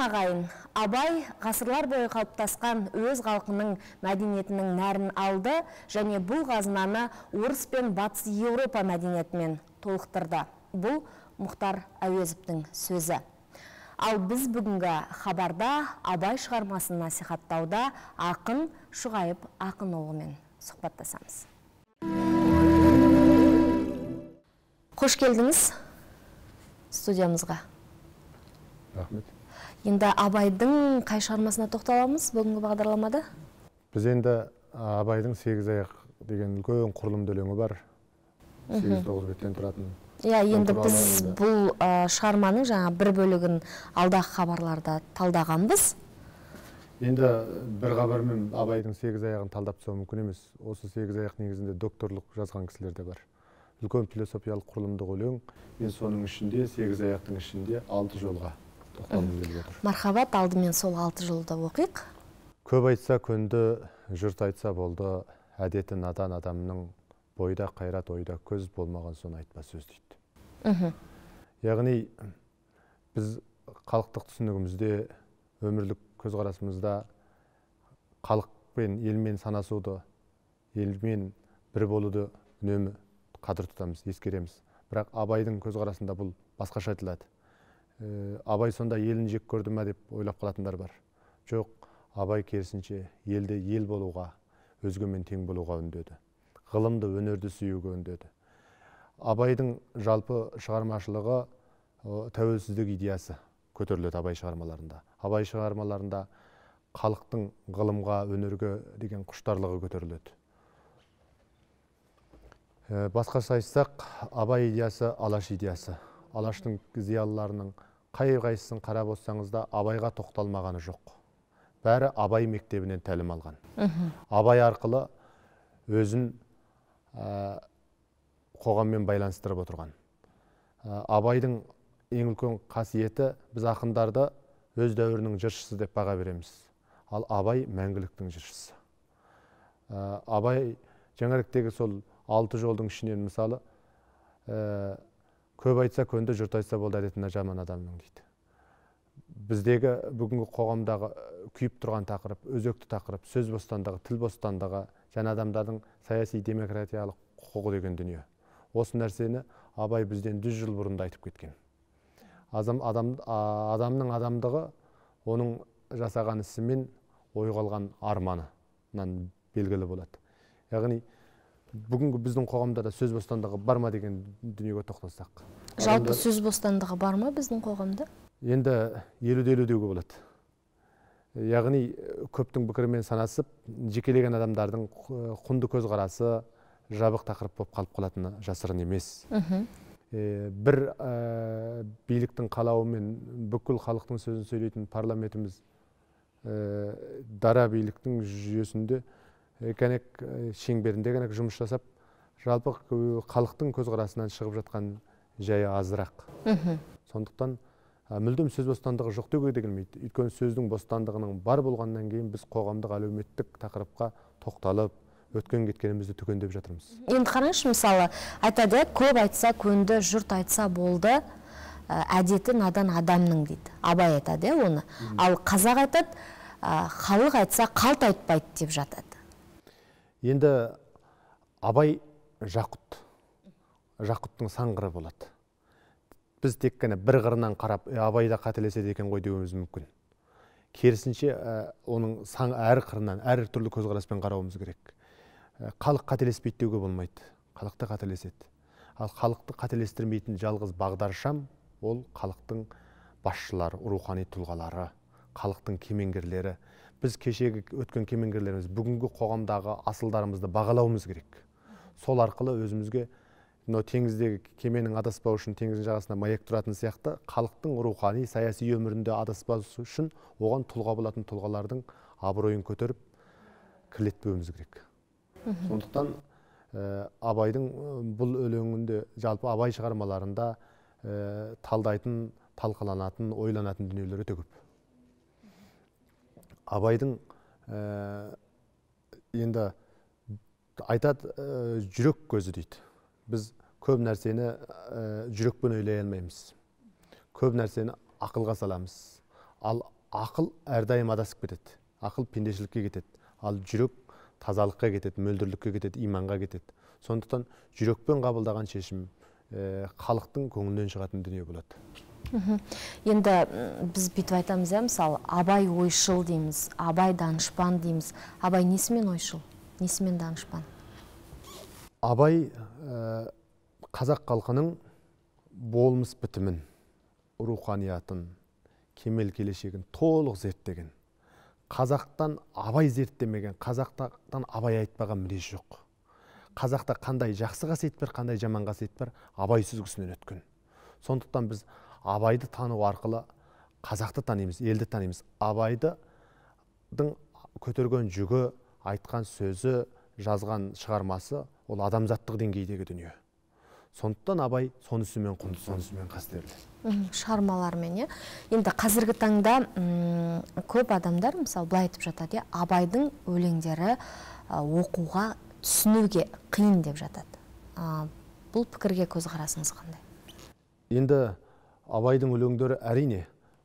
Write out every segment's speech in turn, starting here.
ағайын абай ғасырлар бойы қалыптасқан өз халқының мәдениетінің нәрін алды және бұл қазынаны орыс пен батыс еуропа мәдениетімен толықтырды бұл мұхтар әуезовтің сөзі ал біз бүгінгі хабарда абай шығармасын насихаттауда ақын шұғайып оғымен сұхбаттасамыз қош келдіңіз студиямызға рахмет енді абайдың қай шығармасына тоқталамыз бүгінгі бағдарламада біз енді абайдың сегіз аяқ деген үлкен құрылымды өлеңі бар сегіз тоғыз беттен тұратын иә енді біз бұл шығарманың жаңа бір бөлігін алдағы хабарларда талдағанбыз енді бір хабармен абайдың сегіз аяғын талдап тастау мүмкін емес осы сегіз аяқ негізінде докторлық жазған кісілер де бар үлкен философиялық құрылымдық өлең мен соның ішінде сегіз аяқтың ішінде алты жолға оқығаныңыз келіп отыр мархабат алдымен сол алты жылды оқиық көп айтса көнді жұрт айтса болды әдеті надан адамның бойда қайрат ойда көз болмаған соң айтпа сөз дейді яғни біз халықтық түсінігімізде өмірлік көзқарасымызда халықпен елмен санасуды елмен бір болуды үнемі қадір тұтамыз ескереміз бірақ абайдың көзқарасында бұл басқаша айтылады Э, абай сонда елін жек көрді ма деп ойлап қалатындар бар жоқ абай керісінше елді ел болуға өзгемен тең болуға үндеді ғылымды өнерді сүюге үндеді абайдың жалпы шығармашылығы тәуелсіздік идеясы көтеріледі абай шығармаларында абай шығармаларында халықтың ғылымға өнерге деген құштарлығы көтеріледі э, басқаша айтсақ абай идеясы алаш идеясы алаштың зиялыларының қай қайсысын қарап отырсаңыз да абайға тоқталмағаны жоқ бәрі абай мектебінен тәлім алған абай арқылы өзін ә, қоғаммен байланыстырып отырған абайдың ең үлкен қасиеті біз ақындарды өз дәуірінің жыршысы деп баға береміз ал абай мәңгіліктің жыршысы абай жаңаректегі сол алты жолдың ішінен мысалы көп айтса көнді жұрт айтса болды әдетін жаман адамның дейді біздегі бүгінгі қоғамдағы күйіп тұрған тақырып өзекті тақырып сөз бостандығы тіл бостандығы және адамдардың саяси демократиялық құқығы деген дүние осы нәрсені абай бізден жүз жыл бұрын да айтып кеткен адам, адамның адамдығы оның жасаған ісі мен ойға алған арманынан белгілі болады яғни бүгінгі біздің қоғамда да сөз бостандығы бар ма деген дүниеге тоқталсақ жалпы сөз бостандығы бар ма біздің қоғамда енді елуде елу деуге болады яғни көптің пікірімен санасып жекелеген адамдардың құнды көзқарасы жабық тақырып болып қалып қалатыны жасырын емес бір ә, биліктің қалауымен бүкіл халықтың сөзін сөйлейтін парламентіміз дара биліктің жүйесінде кәнек э, шеңберінде ғана жұмыс жасап жалпы халықтың көзқарасынан шығып жатқан жайы азырақ сондықтан мүлдем сөз бостандығы жоқ деуге де келмейді өйткені сөздің бостандығының бар болғаннан кейін біз қоғамдық әлеуметтік тақырыпқа тоқталып өткен кеткенімізді түгендеп жатырмыз енді қараңызшы мысалы айтады көп айтса көнді жұрт айтса болды әдеті надан адамның дейді абай айтады иә оны ал қазақ айтады халық айтса қалт айтпайды деп жатады енді абай жақұт жақұттың сан болады біз тек қана бір қырынан қарап абай да қателеседі екен ғой деуіміз мүмкін керісінше ә, оның сан әр қырынан әр түрлі көзқараспен қарауымыз керек Қалық ә, халық қателеспейді деуге болмайды халық та қателеседі ал халықты қателестірмейтін жалғыз бағдаршам ол халықтың басшылары рухани тұлғалары халықтың кемеңгерлері біз кешегі өткен кемеңгерлеріміз бүгінгі қоғамдағы асылдарымызды бағалауымыз керек сол арқылы өзімізге мынау теңіздегі кеменің адаспау үшін теңіздің жағасында маяк тұратын сияқты халықтың рухани саяси өмірінде адаспас үшін оған тұлға болатын тұлғалардың абыройын көтеріп кірлетпеуіміз керек сондықтан ә, абайдың э, бұл өлеңінде жалпы абай шығармаларында э, талдайтын талқыланатын ойланатын дүниелер өте көп абайдың э, енді айтады э, жүрек көзі дейді біз көп нәрсені э, жүрекпен ойлай алмаймыз көп нәрсені ақылға саламыз ал ақыл әрдайым адасып кетеді ақыл пендешілікке кетеді ал жүрек тазалыққа кетеді мөлдірлікке кетеді иманға кетеді сондықтан жүрекпен қабылдаған шешім халықтың көңілінен шығатын дүние болады енді біз бүйтіп айтамыз иә мысалы абай ойшыл дейміз абай данышпан дейміз абай несімен ойшыл несімен данышпан абай э, қазақ халқының болмыс бітімін руханиятын кемел келешегін толық зерттеген қазақтан абай зерттемеген қазақтан абай айтпаған мінез жоқ қазақта қандай жақсы қасиет бар қандай жаман қасиет бар абай сүзгісінен өткен сондықтан біз абайды тану арқылы қазақты танимыз елді танимыз Абайдыдың көтерген жүгі айтқан сөзі жазған шығармасы ол адамзаттық деңгейдегі дүние сондықтан абай сонысымен құнды сонысымен қастерлі шығармаларымен иә енді қазіргі таңда көп адамдар мысалы былай айтып жатады иә абайдың өлеңдері оқуға түсінуге қиын деп жатады бұл пікірге көзқарасыңыз қандай енді абайдың өлеңдері әрине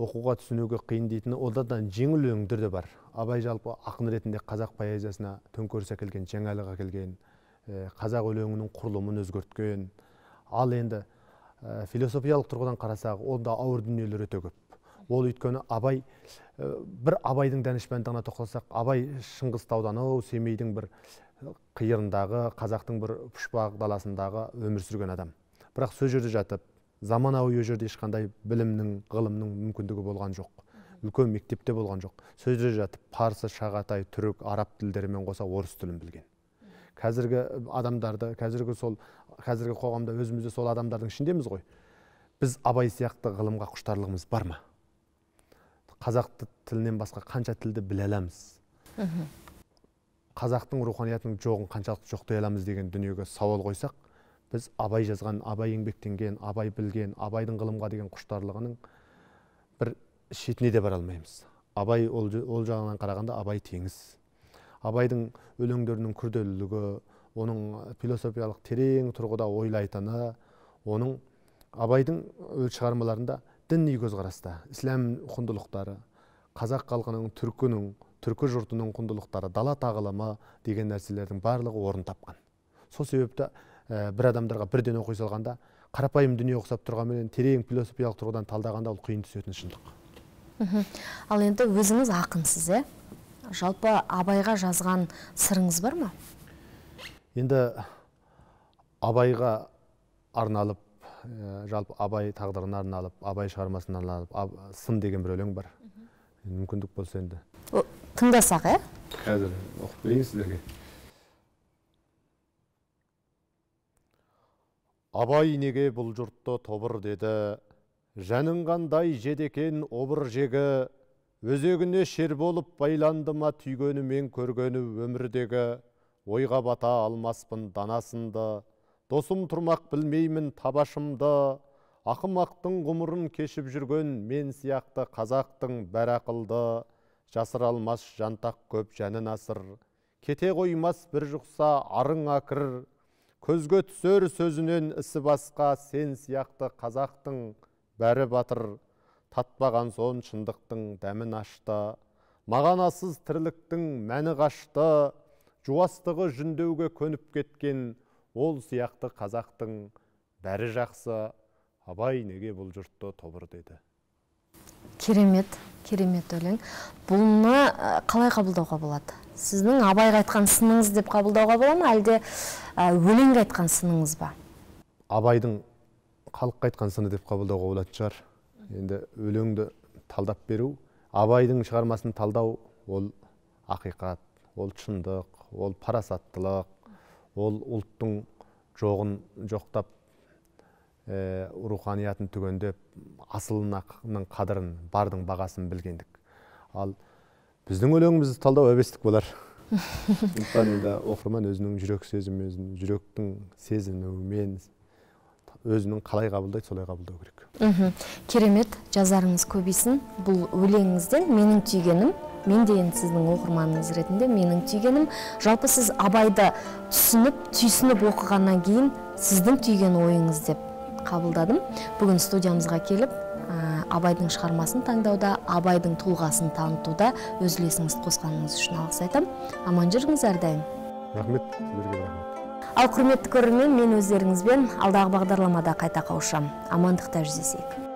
оқуға түсінуге қиын дейтіні одан жеңіл өлеңдер де бар абай жалпы ақын ретінде қазақ поэзиясына төңкеріс әкелген жаңалық әкелген қазақ өлеңінің құрылымын өзгерткен ал енді ә, философиялық тұрғыдан қарасақ онда ауыр дүниелер өте көп ол өйткені абай ә, бір абайдың данышпандығына тоқталсақ абай шыңғыс ау семейдің бір қиырындағы қазақтың бір пұшпақ даласындағы өмір сүрген адам бірақ сол жерде жатып заманауи ол жерде ешқандай білімнің ғылымның мүмкіндігі болған жоқ үлкен мектепте болған жоқ сөзде жатып парсы шағатай түрік араб тілдерімен қоса орыс тілін білген қазіргі адамдарды қазіргі сол қазіргі қоғамда өзіміз де сол адамдардың ішіндеміз ғой біз абай сияқты ғылымға құштарлығымыз бар ма қазақ тілінен басқа қанша тілді біле аламыз қазақтың руханиятының жоғын қаншалықты жоқтай аламыз деген дүниеге сауал қойсақ біз абай жазған абай еңбектенген абай білген абайдың ғылымға деген құштарлығының бір шетіне де бара алмаймыз абай ол, ол жағынан қарағанда абай теңіз абайдың өлеңдерінің күрделілігі оның философиялық терең тұрғыда ойлайтыны оның абайдың шығармаларында діни көзқараста ислам құндылықтары қазақ халқының түркінің түркі жұртының құндылықтары дала тағылымы деген нәрселердің барлығы орын тапқан сол себепті Э, бір адамдарға бірден оқи салғанда қарапайым дүние ұқсап тұрғанменен терең философиялық тұрғыдан талдағанда ол қиын түсетін шындық ал енді өзіңіз ақынсыз иә жалпы абайға жазған сырыңыз бар ма енді абайға арналып э, жалпы абай тағдырына арналып абай шығармасына арналып сын деген бір өлең бар мүмкіндік болса енді тыңдасақ иә қазір оқып берейін сіздерге абай неге бұл жұртты тобыр деді жәнің қандай жедекен обыр жегі өзегіне шер болып байланды ма түйгені мен көргені өмірдегі ойға бата алмаспын данасынды, досым тұрмақ білмеймін табашымды ақымақтың ғұмырын кешіп жүрген мен сияқты қазақтың бәрі ақылды жасыра алмас жантақ көп жәнін асыр кете қоймас бір жұқса арың ақыр көзге түсер сөзінен ісі басқа сен сияқты қазақтың бәрі батыр татпаған соң шындықтың дәмін ашты мағанасыз тірліктің мәні қашты жуастығы жүндеуге көніп кеткен ол сияқты қазақтың бәрі жақсы абай неге бұл жұртты тобыр деді керемет керемет өлең бұны э, қалай қабылдауға болады сіздің абайға айтқан сыныңыз деп қабылдауға бола ма әлде э, өлеңге айтқан сыныңыз ба абайдың халыққа айтқан сыны деп қабылдауға болатын шығар енді өлеңді талдап беру абайдың шығармасын талдау ол ақиқат ол шындық ол парасаттылық ол ұлттың жоғын жоқтап Э, руханиятын түгендеп асылының қадірін бардың бағасын білгендік ал біздің өлеңімізді талдау әбестік болар сондықтан оқырман өзінің жүрек сезімімен жүректің сезінуімен өзінің қалай қабылдайды солай қабылдау керек керемет жазарыңыз көбейсін бұл өлеңіңізден менің түйгенім мен де енді сіздің оқырманыңыз ретінде менің түйгенім жалпы сіз абайды түсініп түйсініп оқығаннан кейін сіздің түйген ойыңыз деп қабылдадым бүгін студиямызға келіп абайдың шығармасын таңдауда абайдың тұлғасын танытуда өз үлесіңізді қосқаныңыз үшін алғыс айтамын аман жүріңіз әрдайым рахмет сіздерге рахмет ал құрметті көрермен мен өздеріңізбен алдағы бағдарламада қайта қауышамын амандықта жүздесейік